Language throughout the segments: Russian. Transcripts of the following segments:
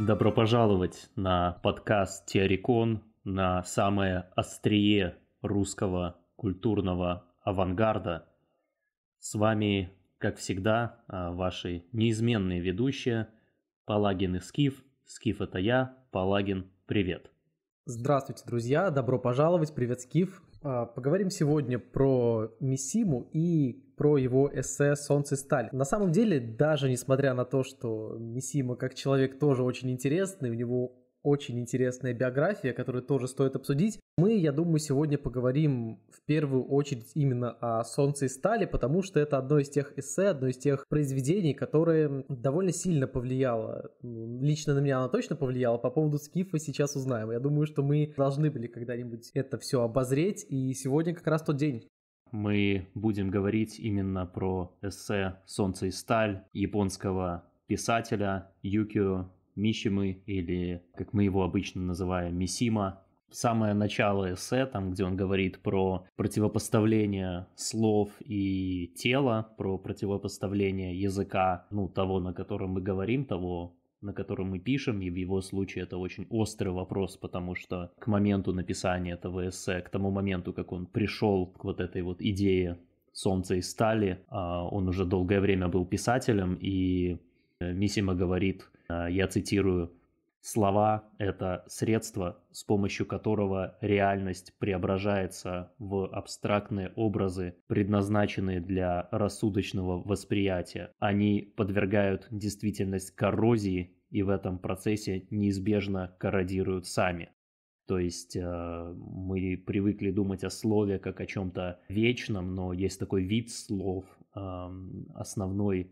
Добро пожаловать на подкаст Теорикон, на самое острие русского культурного авангарда. С вами, как всегда, а, ваши неизменные ведущие Палагин и Скиф. Скиф это я, Палагин, привет. Здравствуйте, друзья, добро пожаловать, привет, Скиф. А, поговорим сегодня про Мисиму и про его эссе «Солнце и сталь». На самом деле, даже несмотря на то, что Мисима как человек тоже очень интересный, у него очень интересная биография, которую тоже стоит обсудить. Мы, я думаю, сегодня поговорим в первую очередь именно о «Солнце и стали», потому что это одно из тех эссе, одно из тех произведений, которое довольно сильно повлияло. Лично на меня оно точно повлияло. По поводу Скифа сейчас узнаем. Я думаю, что мы должны были когда-нибудь это все обозреть, и сегодня как раз тот день мы будем говорить именно про эссе «Солнце и сталь» японского писателя Юкио Мишимы или, как мы его обычно называем, Мисима. Самое начало эссе, там, где он говорит про противопоставление слов и тела, про противопоставление языка, ну, того, на котором мы говорим, того, на котором мы пишем, и в его случае это очень острый вопрос, потому что к моменту написания этого эссе, к тому моменту, как он пришел к вот этой вот идее «Солнца и стали», а, он уже долгое время был писателем, и э, Мисима говорит, Э, я цитирую, слова – это средство, с помощью которого реальность преображается в абстрактные образы, предназначенные для рассудочного восприятия. Они подвергают действительность коррозии и в этом процессе неизбежно корродируют сами. То есть э, мы привыкли думать о слове как о чем-то вечном, но есть такой вид слов, э, основной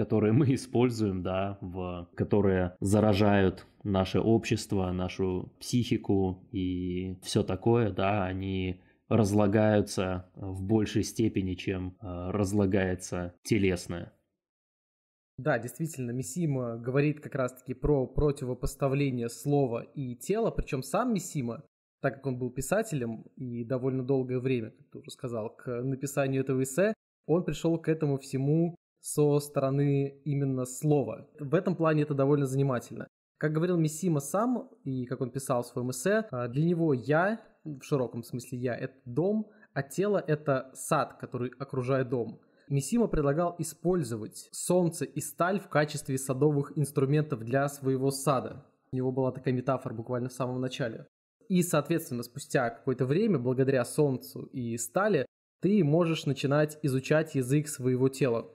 которые мы используем, да, в, которые заражают наше общество, нашу психику и все такое, да, они разлагаются в большей степени, чем э, разлагается телесное. Да, действительно, Мисима говорит как раз-таки про противопоставление слова и тела, причем сам Мисима, так как он был писателем и довольно долгое время, как ты уже сказал, к написанию этого эссе, он пришел к этому всему со стороны именно слова. В этом плане это довольно занимательно. Как говорил Миссима сам, и как он писал в своем эссе, а, для него «я», в широком смысле «я» — это дом, а тело — это сад, который окружает дом. Миссима предлагал использовать солнце и сталь в качестве садовых инструментов для своего сада. У него была такая метафора буквально в самом начале. И, соответственно, спустя какое-то время, благодаря солнцу и стали, ты можешь начинать изучать язык своего тела.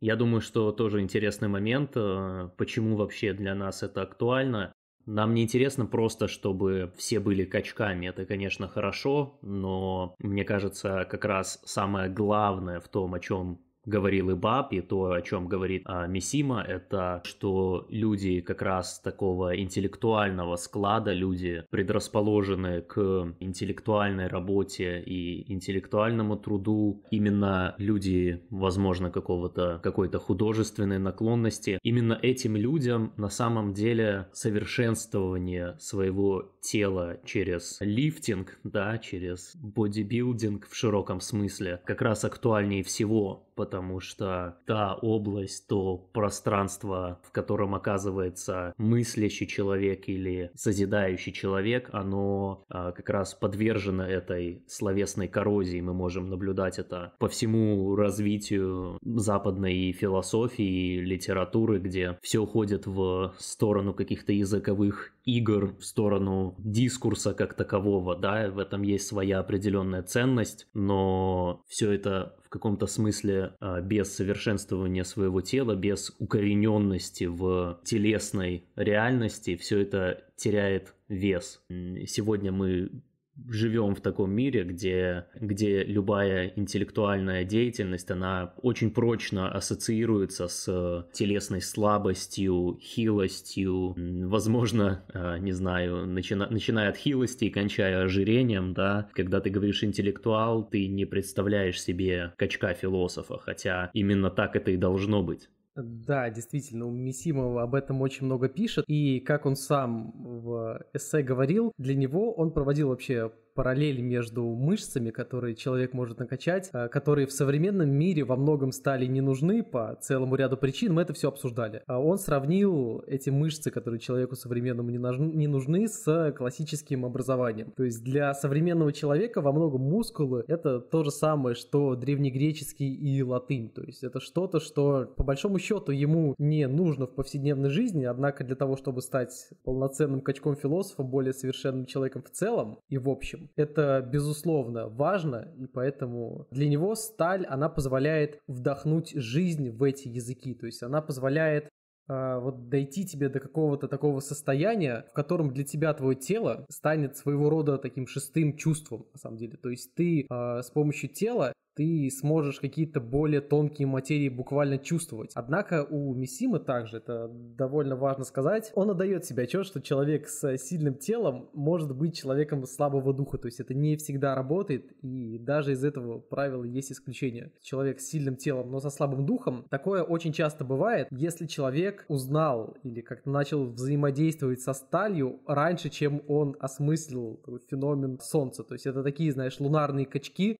Я думаю, что тоже интересный момент, э, почему вообще для нас это актуально. Нам не интересно просто, чтобы все были качками. Это, конечно, хорошо, но мне кажется, как раз самое главное в том, о чем говорил и Баб, и то, о чем говорит а, Мисима, это что люди как раз такого интеллектуального склада, люди предрасположены к интеллектуальной работе и интеллектуальному труду, именно люди, возможно, какого-то какой-то художественной наклонности, именно этим людям на самом деле совершенствование своего тела через лифтинг, да, через бодибилдинг в широком смысле, как раз актуальнее всего, потому что та область, то пространство, в котором оказывается мыслящий человек или созидающий человек, оно а, как раз подвержено этой словесной коррозии. Мы можем наблюдать это по всему развитию западной философии и литературы, где все уходит в сторону каких-то языковых игр в сторону дискурса как такового, да, в этом есть своя определенная ценность, но все это в каком-то смысле а, без совершенствования своего тела, без укорененности в телесной реальности, все это теряет вес. Сегодня мы живем в таком мире, где, где любая интеллектуальная деятельность, она очень прочно ассоциируется с телесной слабостью, хилостью, возможно, а, не знаю, начина, начиная от хилости и кончая ожирением, да, когда ты говоришь интеллектуал, ты не представляешь себе качка-философа, хотя именно так это и должно быть. Да, действительно, у Мисимова об этом очень много пишет, и как он сам в эссе говорил, для него он проводил вообще параллель между мышцами, которые человек может накачать, а, которые в современном мире во многом стали не нужны по целому ряду причин, мы это все обсуждали. А он сравнил эти мышцы, которые человеку современному не нужны, с классическим образованием. То есть для современного человека во многом мускулы — это то же самое, что древнегреческий и латынь. То есть это что-то, что по большому счету ему не нужно в повседневной жизни, однако для того, чтобы стать полноценным качком философа, более совершенным человеком в целом и в общем, это, безусловно, важно, и поэтому для него сталь, она позволяет вдохнуть жизнь в эти языки, то есть она позволяет а, вот дойти тебе до какого-то такого состояния, в котором для тебя твое тело станет своего рода таким шестым чувством, на самом деле. То есть ты а, с помощью тела ты сможешь какие-то более тонкие материи буквально чувствовать. Однако у Мисимы также, это довольно важно сказать, он отдает себе отчет, что человек с сильным телом может быть человеком слабого духа, то есть это не всегда работает, и даже из этого правила есть исключение. Человек с сильным телом, но со слабым духом, такое очень часто бывает, если человек человек узнал или как начал взаимодействовать со сталью раньше, чем он осмыслил феномен Солнца. То есть это такие, знаешь, лунарные качки,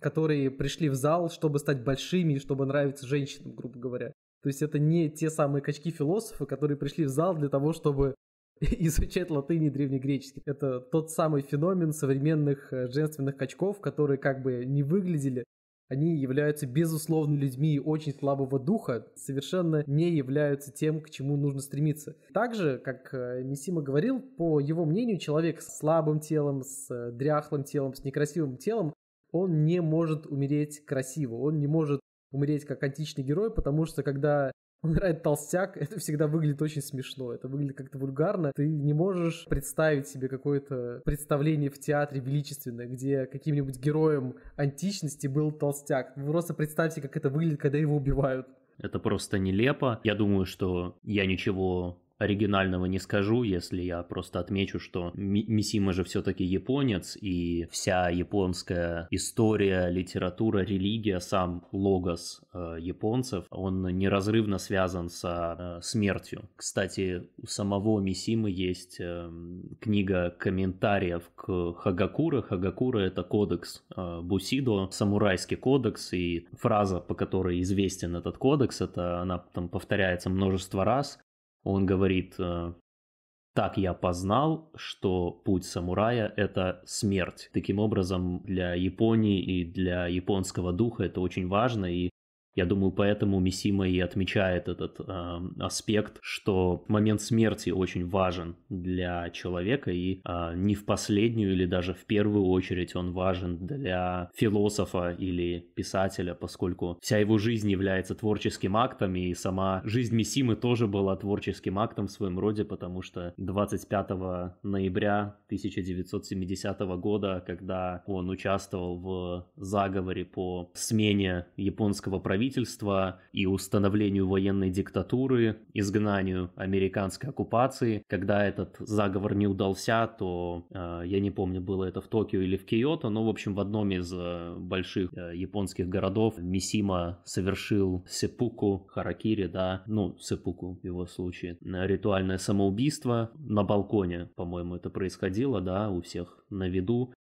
которые пришли в зал, чтобы стать большими и чтобы нравиться женщинам, грубо говоря. То есть это не те самые качки-философы, которые пришли в зал для того, чтобы изучать латынь и древнегреческий. Это тот самый феномен современных э, женственных качков, которые как бы не выглядели, они являются безусловно людьми очень слабого духа, совершенно не являются тем, к чему нужно стремиться. Также, как э, Мисима говорил, по его мнению, человек с слабым телом, с э, дряхлым телом, с некрасивым телом, он не может умереть красиво, он не может умереть как античный герой, потому что когда он играет толстяк, это всегда выглядит очень смешно, это выглядит как-то вульгарно. Ты не можешь представить себе какое-то представление в театре величественное, где каким-нибудь героем античности был толстяк. Вы просто представьте, как это выглядит, когда его убивают. Это просто нелепо. Я думаю, что я ничего оригинального не скажу, если я просто отмечу, что Мисима же все-таки японец, и вся японская история, литература, религия, сам логос э, японцев, он неразрывно связан со э, смертью. Кстати, у самого Мисимы есть э, книга комментариев к Хагакура. Хагакура — это кодекс Бусидо, самурайский кодекс, и фраза, по которой известен этот кодекс, это она там повторяется множество раз, он говорит, э, так я познал, что путь самурая – это смерть. Таким образом, для Японии и для японского духа это очень важно, и я думаю, поэтому Мисима и отмечает этот э, аспект, что момент смерти очень важен для человека, и э, не в последнюю или даже в первую очередь он важен для философа или писателя, поскольку вся его жизнь является творческим актом, и сама жизнь Мисимы тоже была творческим актом в своем роде, потому что 25 ноября 1970 года, когда он участвовал в заговоре по смене японского правительства, правительства и установлению военной диктатуры, изгнанию американской оккупации. Когда этот заговор не удался, то э, я не помню, было это в Токио или в Киото, но, в общем, в одном из э, больших э, японских городов Мисима совершил сепуку, харакири, да, ну, сепуку в его случае, ритуальное самоубийство на балконе, по-моему, это происходило, да, у всех на виду.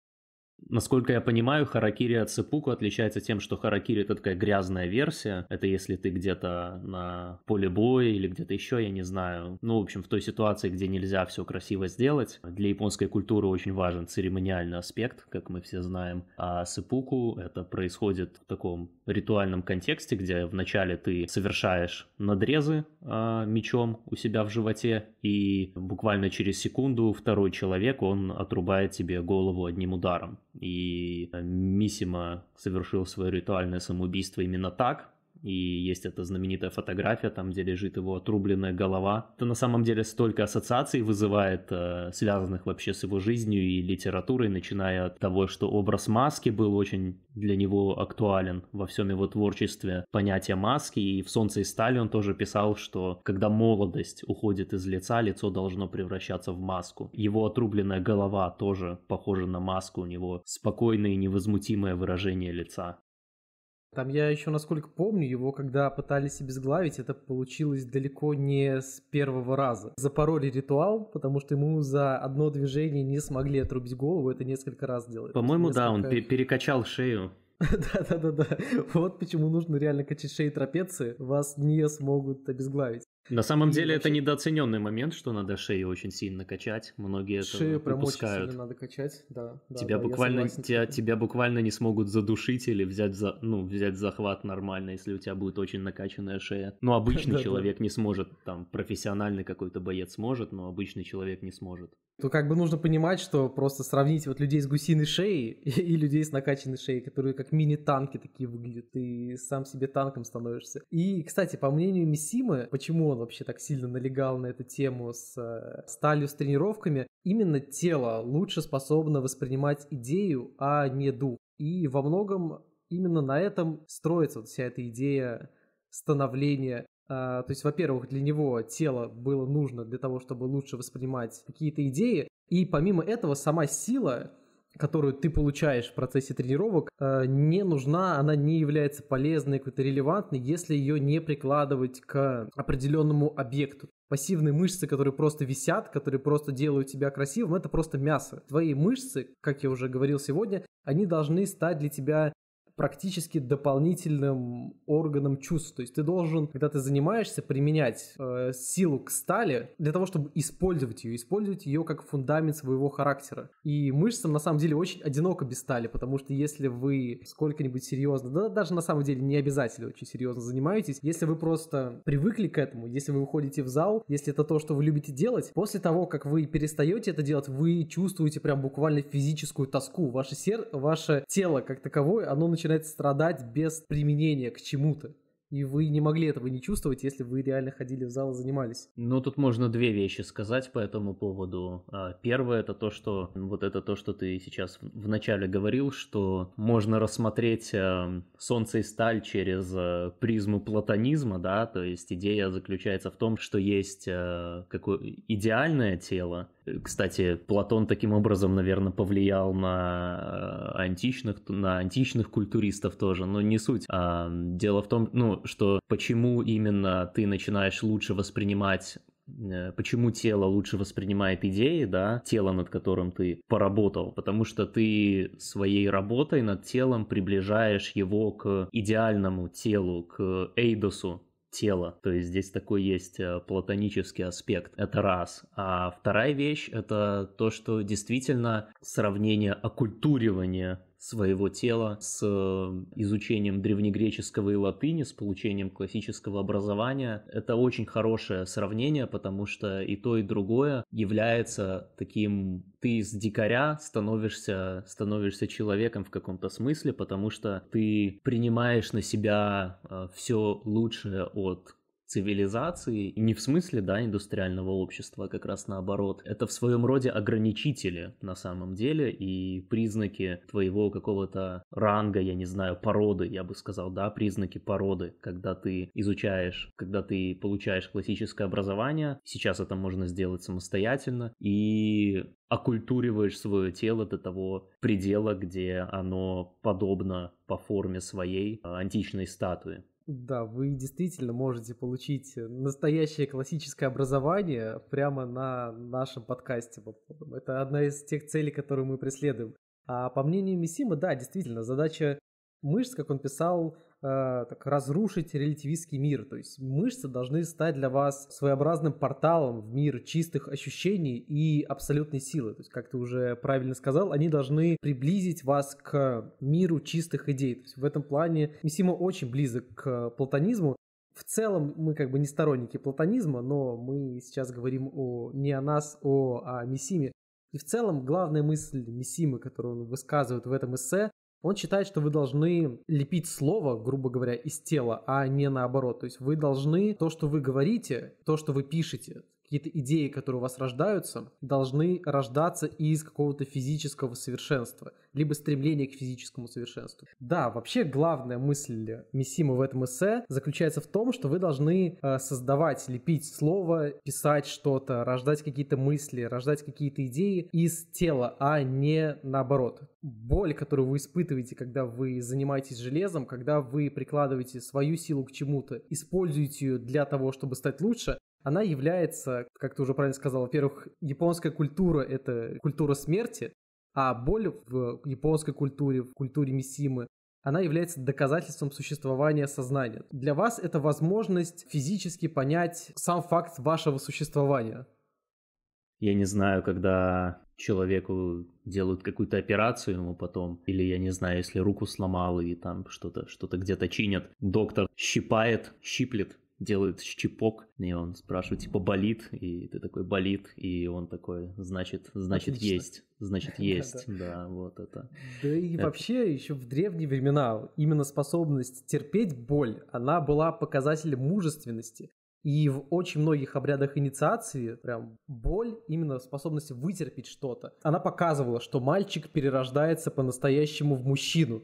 Насколько я понимаю, харакири от сыпуку отличается тем, что харакири это такая грязная версия. Это если ты где-то на поле боя или где-то еще, я не знаю. Ну, в общем, в той ситуации, где нельзя все красиво сделать. Для японской культуры очень важен церемониальный аспект, как мы все знаем. А сыпуку это происходит в таком ритуальном контексте, где вначале ты совершаешь надрезы э, мечом у себя в животе, и буквально через секунду второй человек, он отрубает тебе голову одним ударом. И а, Миссима совершил свое ритуальное самоубийство именно так, и есть эта знаменитая фотография, там, где лежит его отрубленная голова. Это на самом деле столько ассоциаций вызывает, э, связанных вообще с его жизнью и литературой, начиная от того, что образ маски был очень для него актуален во всем его творчестве, понятие маски, и в «Солнце и стали» он тоже писал, что когда молодость уходит из лица, лицо должно превращаться в маску. Его отрубленная голова тоже похожа на маску, у него спокойное и невозмутимое выражение лица. Там я еще, насколько помню, его когда пытались обезглавить, это получилось далеко не с первого раза. Запороли ритуал, потому что ему за одно движение не смогли отрубить голову, это несколько раз делали. По-моему, несколько... да, он пер- перекачал шею. Да-да-да-да. Вот почему нужно реально качать шеи трапеции. Вас не смогут обезглавить. На самом деле это недооцененный момент, что надо шею очень сильно качать. Многие Шею это прям очень сильно надо качать, да. да тебя, да, буквально, тебя, тебя буквально не смогут задушить или взять, за, ну, взять захват нормально, если у тебя будет очень накачанная шея. Ну, обычный человек не сможет, там, профессиональный какой-то боец сможет, но обычный человек не сможет. То как бы нужно понимать, что просто сравнить вот людей с гусиной шеей и людей с накачанной шеей, которые как мини-танки такие выглядят, и сам себе танком становишься. И, кстати, по мнению Мисимы, почему он вообще так сильно налегал на эту тему с э, сталью, с тренировками, именно тело лучше способно воспринимать идею, а не дух. И во многом именно на этом строится вот вся эта идея становления а, то есть, во-первых, для него тело было нужно для того, чтобы лучше воспринимать какие-то идеи. И помимо этого, сама сила которую ты получаешь в процессе тренировок, э, не нужна, она не является полезной, какой-то релевантной, если ее не прикладывать к определенному объекту. Пассивные мышцы, которые просто висят, которые просто делают тебя красивым, это просто мясо. Твои мышцы, как я уже говорил сегодня, они должны стать для тебя практически дополнительным органом чувств. То есть ты должен, когда ты занимаешься, применять э, силу к стали для того, чтобы использовать ее, использовать ее как фундамент своего характера. И мышцам на самом деле очень одиноко без стали, потому что если вы сколько-нибудь серьезно, да даже на самом деле не обязательно очень серьезно занимаетесь, если вы просто привыкли к этому, если вы выходите в зал, если это то, что вы любите делать, после того, как вы перестаете это делать, вы чувствуете прям буквально физическую тоску. Ваше, сер... Ваше тело как таковое, оно начинает начинает страдать без применения к чему-то. И вы не могли этого не чувствовать, если вы реально ходили в зал и занимались. Ну, тут можно две вещи сказать по этому поводу. А, первое это то, что вот это то, что ты сейчас вначале говорил, что можно рассмотреть э, солнце и сталь через э, призму платонизма, да, то есть идея заключается в том, что есть э, какое идеальное тело, кстати, Платон таким образом, наверное, повлиял на э, античных, на античных культуристов тоже, но не суть. А, дело в том, ну, что почему именно ты начинаешь лучше воспринимать э, почему тело лучше воспринимает идеи, да, тело, над которым ты поработал, потому что ты своей работой над телом приближаешь его к идеальному телу, к эйдосу, тела. То есть здесь такой есть э, платонический аспект. Это раз. А вторая вещь — это то, что действительно сравнение оккультуривания своего тела с э, изучением древнегреческого и латыни, с получением классического образования. Это очень хорошее сравнение, потому что и то, и другое является таким ты из дикаря становишься, становишься человеком в каком-то смысле, потому что ты принимаешь на себя э, все лучшее от цивилизации, не в смысле, да, индустриального общества, а как раз наоборот. Это в своем роде ограничители на самом деле и признаки твоего какого-то ранга, я не знаю, породы, я бы сказал, да, признаки породы, когда ты изучаешь, когда ты получаешь классическое образование, сейчас это можно сделать самостоятельно, и окультуриваешь свое тело до того предела, где оно подобно по форме своей а, античной статуи. Да, вы действительно можете получить э, настоящее классическое образование прямо на нашем подкасте. Это одна из тех целей, которые мы преследуем. А по мнению Мисима, да, действительно, задача мышц, как он писал, Э, так, разрушить релятивистский мир. То есть мышцы должны стать для вас своеобразным порталом в мир чистых ощущений и абсолютной силы. То есть, как ты уже правильно сказал, они должны приблизить вас к миру чистых идей. То есть в этом плане Мисима очень близок к платонизму. В целом мы как бы не сторонники платонизма, но мы сейчас говорим о, не о нас, о, а о Мисиме. И в целом главная мысль Мисимы, которую он высказывает в этом эссе, он считает, что вы должны лепить слово, грубо говоря, из тела, а не наоборот. То есть вы должны то, что вы говорите, то, что вы пишете, какие-то идеи, которые у вас рождаются, должны рождаться из какого-то физического совершенства, либо стремления к физическому совершенству. Да, вообще главная мысль Мисима в этом эссе заключается в том, что вы должны э, создавать, лепить слово, писать что-то, рождать какие-то мысли, рождать какие-то идеи из тела, а не наоборот. Боль, которую вы испытываете, когда вы занимаетесь железом, когда вы прикладываете свою силу к чему-то, используете ее для того, чтобы стать лучше, она является, как ты уже правильно сказал, во-первых, японская культура — это культура смерти, а боль в японской культуре, в культуре Мисимы, она является доказательством существования сознания. Для вас это возможность физически понять сам факт вашего существования. Я не знаю, когда человеку делают какую-то операцию ему потом, или, я не знаю, если руку сломал и там что-то что, что где-то чинят, доктор щипает, щиплет делают щипок, и он спрашивает, типа, болит? И ты такой, болит, и он такой, значит, значит, Отлично. есть, значит, есть, да, вот это. Да и вообще еще в древние времена именно способность терпеть боль, она была показателем мужественности. И в очень многих обрядах инициации прям боль, именно способность вытерпеть что-то. Она показывала, что мальчик перерождается по-настоящему в мужчину.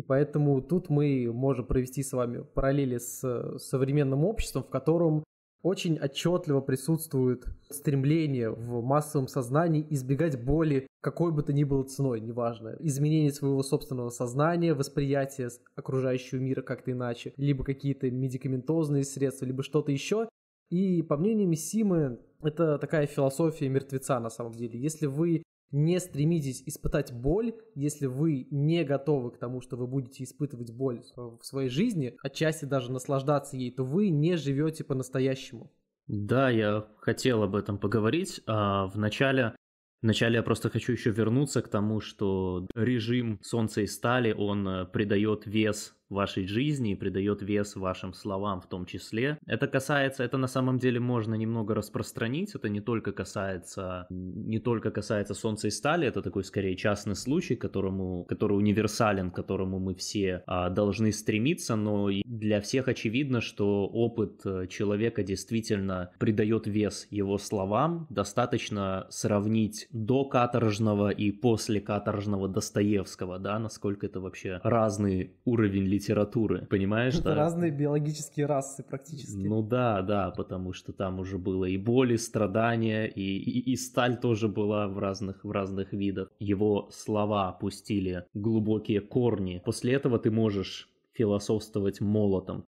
И поэтому тут мы можем провести с вами параллели с современным обществом, в котором очень отчетливо присутствует стремление в массовом сознании избегать боли какой бы то ни было ценой, неважно, изменение своего собственного сознания, восприятие окружающего мира как-то иначе, либо какие-то медикаментозные средства, либо что-то еще. И по мнению Симы, это такая философия мертвеца на самом деле. Если вы не стремитесь испытать боль, если вы не готовы к тому, что вы будете испытывать боль в своей жизни, отчасти даже наслаждаться ей, то вы не живете по-настоящему. Да, я хотел об этом поговорить. А вначале, вначале я просто хочу еще вернуться к тому, что режим солнца и стали, он э, придает вес вашей жизни и придает вес вашим словам в том числе. Это касается, это на самом деле можно немного распространить, это не только касается, не только касается солнца и стали, это такой скорее частный случай, которому, который универсален, к которому мы все а, должны стремиться, но для всех очевидно, что опыт э, человека действительно придает вес его словам, достаточно сравнить до каторжного и после каторжного Достоевского, да, насколько это вообще разный уровень литературы, понимаешь? Это да? разные биологические расы практически. Ну да, да, потому что там уже было и боль, и страдания, и, и, и сталь тоже была в разных, в разных видах. Его слова опустили глубокие корни. После этого ты можешь философствовать молотом.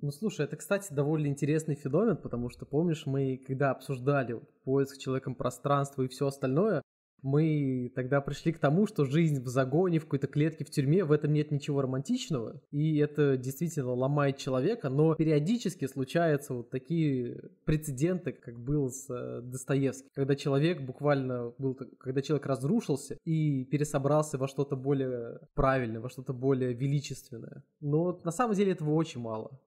Ну слушай, это, кстати, довольно интересный феномен, потому что, помнишь, мы когда обсуждали поиск человеком пространства и все остальное, мы тогда пришли к тому, что жизнь в загоне, в какой-то клетке, в тюрьме, в этом нет ничего романтичного, и это действительно ломает человека, но периодически случаются вот такие прецеденты, как был с э, Достоевским, когда человек буквально был, когда человек разрушился и пересобрался во что-то более правильное, во что-то более величественное. Но на самом деле этого очень мало.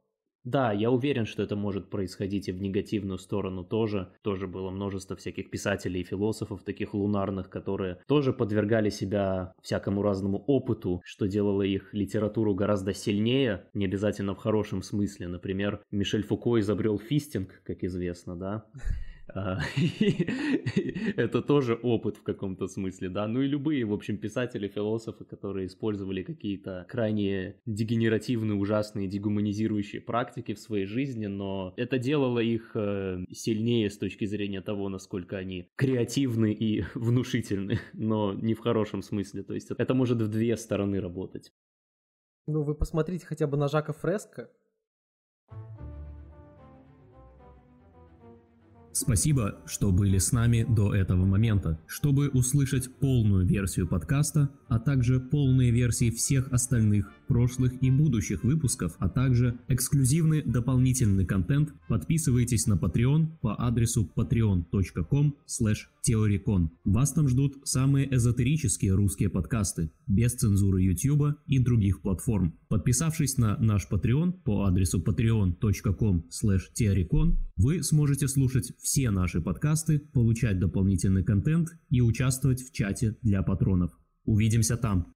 Да, я уверен, что это может происходить и в негативную сторону тоже. Тоже было множество всяких писателей и философов таких лунарных, которые тоже подвергали себя всякому разному опыту, что делало их литературу гораздо сильнее, не обязательно в хорошем смысле. Например, Мишель Фуко изобрел фистинг, как известно, да? А, это тоже опыт в каком-то смысле, да. Ну и любые, в общем, писатели, философы, которые использовали какие-то крайне дегенеративные, ужасные, дегуманизирующие практики в своей жизни, но это делало их э, сильнее с точки зрения того, насколько они креативны и внушительны, но не в хорошем смысле. То есть это может в две стороны работать. Ну, вы посмотрите хотя бы на Жака Фреско, Спасибо, что были с нами до этого момента. Чтобы услышать полную версию подкаста, а также полные версии всех остальных прошлых и будущих выпусков, а также эксклюзивный дополнительный контент, подписывайтесь на Patreon по адресу patreon.com teoricon. Вас там ждут самые эзотерические русские подкасты, без цензуры YouTube и других платформ. Подписавшись на наш Patreon по адресу patreon.com teoricon, вы сможете слушать все наши подкасты, получать дополнительный контент и участвовать в чате для патронов. Увидимся там!